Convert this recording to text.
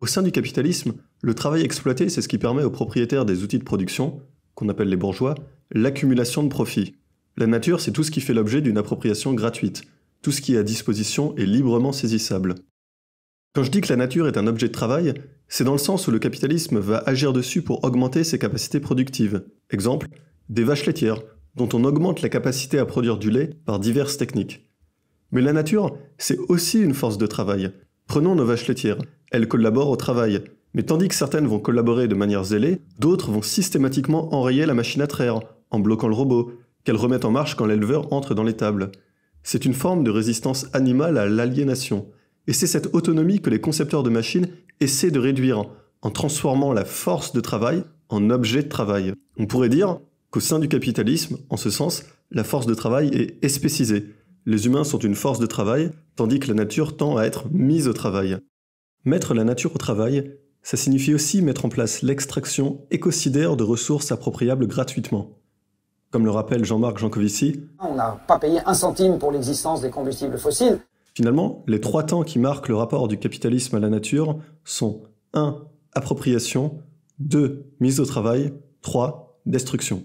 Au sein du capitalisme, le travail exploité, c'est ce qui permet aux propriétaires des outils de production, qu'on appelle les bourgeois, l'accumulation de profits. La nature, c'est tout ce qui fait l'objet d'une appropriation gratuite, tout ce qui est à disposition est librement saisissable. Quand je dis que la nature est un objet de travail, c'est dans le sens où le capitalisme va agir dessus pour augmenter ses capacités productives. Exemple, des vaches laitières, dont on augmente la capacité à produire du lait par diverses techniques. Mais la nature, c'est aussi une force de travail. Prenons nos vaches laitières. Elles collaborent au travail. Mais tandis que certaines vont collaborer de manière zélée, d'autres vont systématiquement enrayer la machine à traire, en bloquant le robot, qu'elles remettent en marche quand l'éleveur entre dans l'étable. C'est une forme de résistance animale à l'aliénation. Et c'est cette autonomie que les concepteurs de machines essaient de réduire, en transformant la force de travail en objet de travail. On pourrait dire qu'au sein du capitalisme, en ce sens, la force de travail est espécisée. Les humains sont une force de travail, tandis que la nature tend à être mise au travail. Mettre la nature au travail, ça signifie aussi mettre en place l'extraction écocidaire de ressources appropriables gratuitement. Comme le rappelle Jean-Marc Jancovici, on n'a pas payé un centime pour l'existence des combustibles fossiles. Finalement, les trois temps qui marquent le rapport du capitalisme à la nature sont 1. Appropriation, 2. Mise au travail, 3. Destruction.